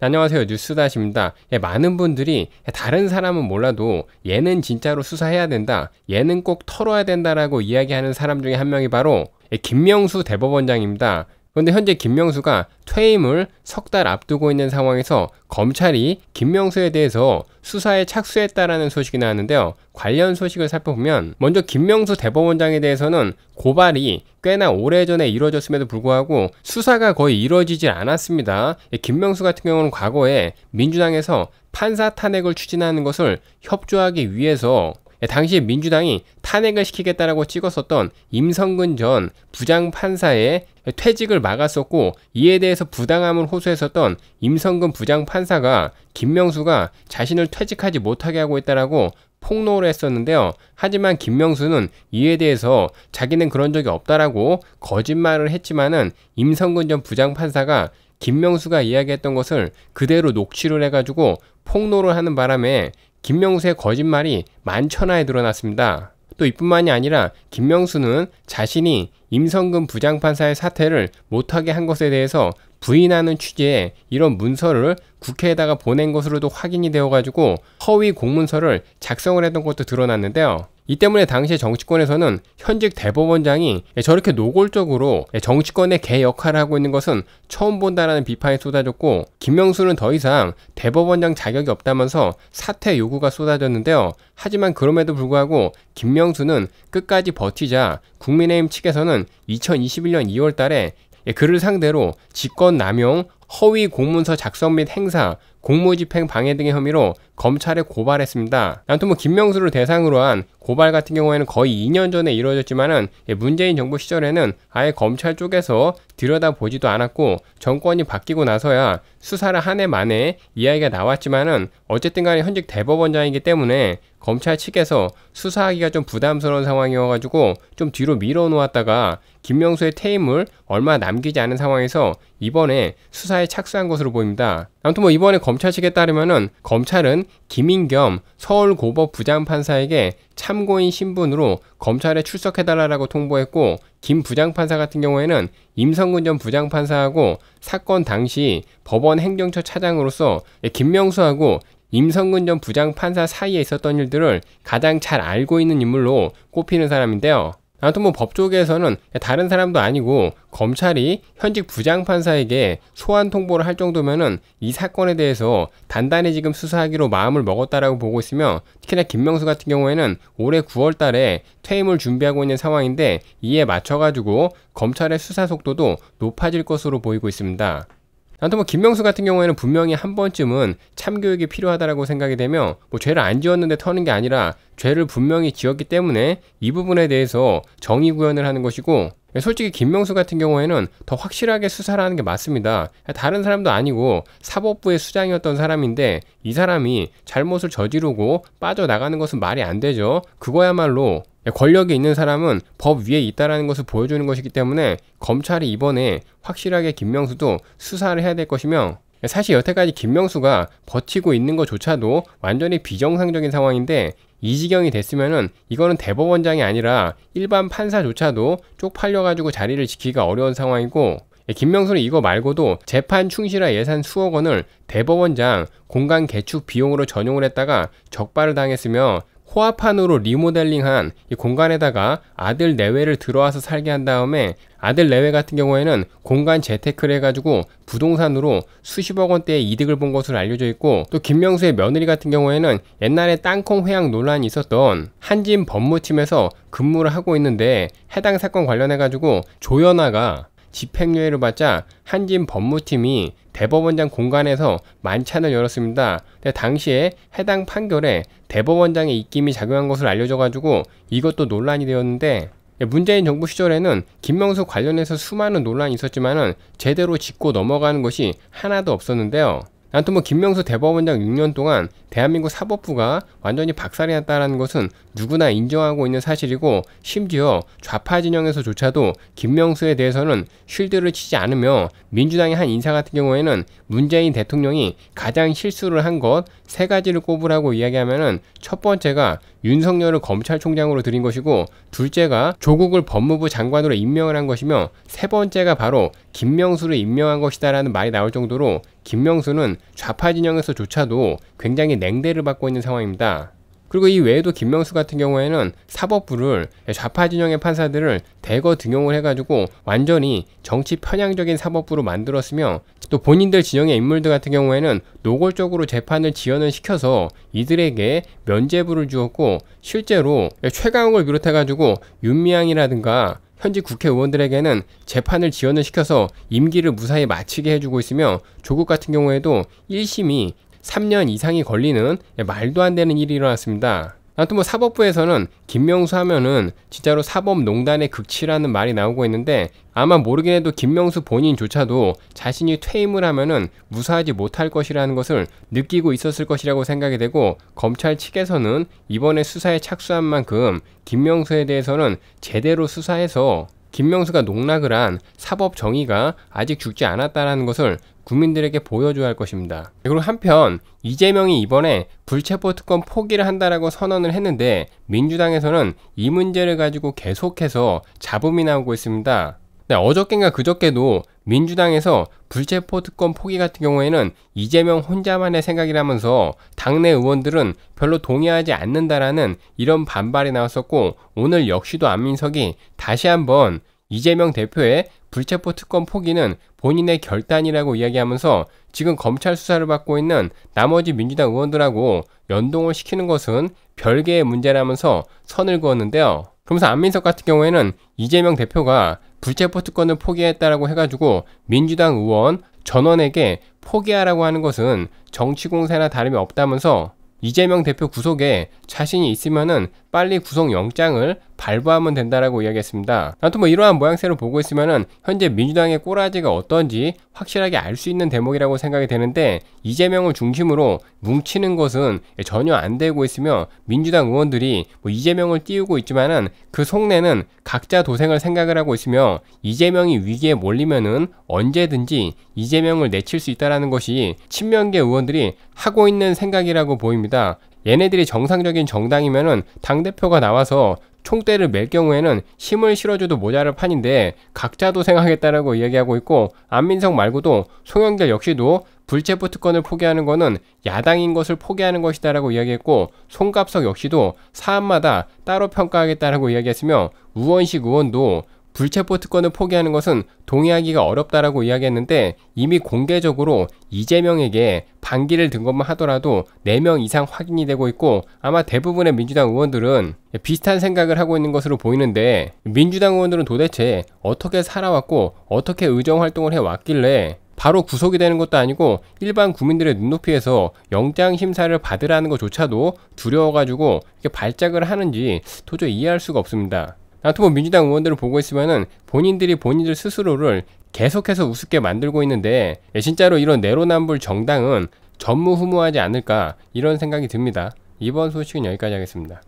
네, 안녕하세요. 뉴스다시입니다. 예, 많은 분들이 다른 사람은 몰라도 얘는 진짜로 수사해야 된다. 얘는 꼭 털어야 된다라고 이야기하는 사람 중에 한 명이 바로 예, 김명수 대법원장입니다. 그런데 현재 김명수가 퇴임을 석 달 앞두고 있는 상황에서 검찰이 김명수에 대해서 수사에 착수했다라는 소식이 나왔는데요. 관련 소식을 살펴보면 먼저 김명수 대법원장에 대해서는 고발이 꽤나 오래전에 이루어졌음에도 불구하고 수사가 거의 이루어지지 않았습니다. 예, 김명수 같은 경우는 과거에 민주당에서 판사 탄핵을 추진하는 것을 협조하기 위해서 예, 당시 민주당이 탄핵을 시키겠다라고 찍었었던 임성근 전 부장판사의 퇴직을 막았었고 이에 대해서 부당함을 호소했었던 임성근 부장판사가 김명수가 자신을 퇴직하지 못하게 하고 있다라고 폭로를 했었는데요. 하지만 김명수는 이에 대해서 자기는 그런 적이 없다라고 거짓말을 했지만은 임성근 전 부장판사가 김명수가 이야기했던 것을 그대로 녹취를 해가지고 폭로를 하는 바람에 김명수의 거짓말이 만천하에 드러났습니다. 또 이뿐만이 아니라 김명수는 자신이 임성근 부장판사의 사태를 못하게 한 것에 대해서 부인하는 취지의 이런 문서를 국회에다가 보낸 것으로도 확인이 되어가지고 허위 공문서를 작성을 했던 것도 드러났는데요. 이 때문에 당시에 정치권에서는 현직 대법원장이 저렇게 노골적으로 정치권의 개 역할을 하고 있는 것은 처음 본다라는 비판이 쏟아졌고 김명수는 더 이상 대법원장 자격이 없다면서 사퇴 요구가 쏟아졌는데요. 하지만 그럼에도 불구하고 김명수는 끝까지 버티자 국민의힘 측에서는 2021년 2월 달에 그를 상대로 직권 남용, 허위 공문서 작성 및 행사, 공무집행 방해 등의 혐의로 검찰에 고발했습니다. 아무튼 뭐 김명수를 대상으로 한 고발 같은 경우에는 거의 2년 전에 이루어졌지만은 문재인 정부 시절에는 아예 검찰 쪽에서 들여다보지도 않았고 정권이 바뀌고 나서야 수사를 한 해 만에 이야기가 나왔지만은 어쨌든 간에 현직 대법원장이기 때문에 검찰 측에서 수사하기가 좀 부담스러운 상황이어가지고 좀 뒤로 밀어놓았다가 김명수의 퇴임을 얼마 남기지 않은 상황에서 이번에 수사에 착수한 것으로 보입니다. 아무튼 뭐 이번에 검찰 측에 따르면은 검찰은 김인겸 서울고법 부장판사에게 참고인 신분으로 검찰에 출석해달라고 통보했고 김 부장판사 같은 경우에는 임성근 전 부장판사하고 사건 당시 법원 행정처 차장으로서 예, 김명수하고 임성근 전 부장판사 사이에 있었던 일들을 가장 잘 알고 있는 인물로 꼽히는 사람인데요. 아무튼 뭐 법조계에서는 다른 사람도 아니고 검찰이 현직 부장판사에게 소환 통보를 할 정도면은 이 사건에 대해서 단단히 지금 수사하기로 마음을 먹었다라고 보고 있으며 특히나 김명수 같은 경우에는 올해 9월 달에 퇴임을 준비하고 있는 상황인데 이에 맞춰가지고 검찰의 수사 속도도 높아질 것으로 보이고 있습니다. 아무튼 뭐 김명수 같은 경우에는 분명히 한 번쯤은 참교육이 필요하다라고 생각이 되며 뭐 죄를 안 지었는데 터는 게 아니라 죄를 분명히 지었기 때문에 이 부분에 대해서 정의 구현을 하는 것이고 솔직히 김명수 같은 경우에는 더 확실하게 수사를 하는 게 맞습니다. 다른 사람도 아니고 사법부의 수장이었던 사람인데 이 사람이 잘못을 저지르고 빠져나가는 것은 말이 안 되죠. 그거야말로 권력이 있는 사람은 법 위에 있다라는 것을 보여주는 것이기 때문에 검찰이 이번에 확실하게 김명수도 수사를 해야 될 것이며 사실 여태까지 김명수가 버티고 있는 것조차도 완전히 비정상적인 상황인데 이 지경이 됐으면은 이거는 대법원장이 아니라 일반 판사조차도 쪽팔려가지고 자리를 지키기가 어려운 상황이고 예, 김명수는 이거 말고도 재판 충실화 예산 수억 원을 대법원장 공간 개축 비용으로 전용을 했다가 적발을 당했으며 호화판으로 리모델링한 이 공간에다가 아들 내외를 들어와서 살게 한 다음에 아들 내외 같은 경우에는 공간 재테크를 해가지고 부동산으로 수십억 원대의 이득을 본 것으로 알려져 있고 또 김명수의 며느리 같은 경우에는 옛날에 땅콩 회항 논란이 있었던 한진 법무팀에서 근무를 하고 있는데 해당 사건 관련해가지고 조연아가 집행유예를 받자 한진 법무팀이 대법원장 공간에서 만찬을 열었습니다. 당시에 해당 판결에 대법원장의 입김이 작용한 것을 알려져가지고 이것도 논란이 되었는데 예, 문재인 정부 시절에는 김명수 관련해서 수많은 논란이 있었지만 제대로 짚고 넘어가는 것이 하나도 없었는데요. 난또뭐 김명수 대법원장 6년 동안 대한민국 사법부가 완전히 박살이 났다라는 것은 누구나 인정하고 있는 사실이고 심지어 좌파 진영에서조차도 김명수에 대해서는 쉴드를 치지 않으며 민주당의 한 인사 같은 경우에는 문재인 대통령이 가장 실수를 한 것 세 가지를 꼽으라고 이야기하면은 첫 번째가 윤석열을 검찰총장으로 들인 것이고 둘째가 조국을 법무부 장관으로 임명을 한 것이며 세 번째가 바로 김명수를 임명한 것이다라는 말이 나올 정도로 김명수는 좌파 진영에서조차도 굉장히 냉대를 받고 있는 상황입니다. 그리고 이 외에도 김명수 같은 경우에는 사법부를 좌파 진영의 판사들을 대거 등용을 해가지고 완전히 정치 편향적인 사법부로 만들었으며 또 본인들 진영의 인물들 같은 경우에는 노골적으로 재판을 지연을 시켜서 이들에게 면죄부를 주었고 실제로 최강욱을 비롯해가지고 윤미향이라든가 현지 국회의원들에게는 재판을 지연을 시켜서 임기를 무사히 마치게 해주고 있으며 조국 같은 경우에도 1심이 3년 이상이 걸리는 말도 안 되는 일이 일어났습니다. 아무튼 뭐 사법부에서는 김명수 하면은 진짜로 사법농단의 극치라는 말이 나오고 있는데 아마 모르긴 해도 김명수 본인조차도 자신이 퇴임을 하면은 무사하지 못할 것이라는 것을 느끼고 있었을 것이라고 생각이 되고 검찰 측에서는 이번에 수사에 착수한 만큼 김명수에 대해서는 제대로 수사해서 김명수가 농락을 한 사법 정의가 아직 죽지 않았다라는 것을 국민들에게 보여줘야 할 것입니다. 그리고 한편 이재명이 이번에 불체포 특권 포기를 한다라고 선언을 했는데 민주당에서는 이 문제를 가지고 계속해서 잡음이 나오고 있습니다. 네, 어저께인가 그저께도 민주당에서 불체포 특권 포기 같은 경우에는 이재명 혼자만의 생각이라면서 당내 의원들은 별로 동의하지 않는다라는 이런 반발이 나왔었고 오늘 역시도 안민석이 다시 한번 이재명 대표의 불체포 특권 포기는 본인의 결단이라고 이야기하면서 지금 검찰 수사를 받고 있는 나머지 민주당 의원들하고 연동을 시키는 것은 별개의 문제라면서 선을 그었는데요. 그러면서 안민석 같은 경우에는 이재명 대표가 불체포 특권을 포기했다라고 해가지고 민주당 의원 전원에게 포기하라고 하는 것은 정치공세나 다름이 없다면서 이재명 대표 구속에 자신이 있으면은 빨리 구속영장을 발부하면 된다라고 이야기했습니다. 아무튼 뭐 이러한 모양새를 보고 있으면은 현재 민주당의 꼬라지가 어떤지 확실하게 알 수 있는 대목이라고 생각이 되는데 이재명을 중심으로 뭉치는 것은 전혀 안 되고 있으며 민주당 의원들이 뭐 이재명을 띄우고 있지만은 그 속내는 각자 도생을 생각을 하고 있으며 이재명이 위기에 몰리면은 언제든지 이재명을 내칠 수 있다라는 것이 친명계 의원들이 하고 있는 생각이라고 보입니다. 얘네들이 정상적인 정당이면은 당대표가 나와서 총대를 맬 경우에는 힘을 실어줘도 모자랄 판인데 각자 도생하겠다라고 이야기하고 있고 안민석 말고도 송영길 역시도 불체포 특권을 포기하는 것은 야당인 것을 포기하는 것이다라고 이야기했고 송갑석 역시도 사안마다 따로 평가하겠다라고 이야기했으며 우원식 의원도 불체포 특권을 포기하는 것은 동의하기가 어렵다라고 이야기했는데 이미 공개적으로 이재명에게 반기를 든 것만 하더라도 4명 이상 확인이 되고 있고 아마 대부분의 민주당 의원들은 비슷한 생각을 하고 있는 것으로 보이는데 민주당 의원들은 도대체 어떻게 살아왔고 어떻게 의정 활동을 해왔길래 바로 구속이 되는 것도 아니고 일반 국민들의 눈높이에서 영장 심사를 받으라는 것조차도 두려워가지고 발작을 하는지 도저히 이해할 수가 없습니다. 나토보 민주당 의원들을 보고 있으면은 본인들이 본인들 스스로를 계속해서 우습게 만들고 있는데 예, 진짜로 이런 내로남불 정당은 전무후무하지 않을까 이런 생각이 듭니다. 이번 소식은 여기까지 하겠습니다.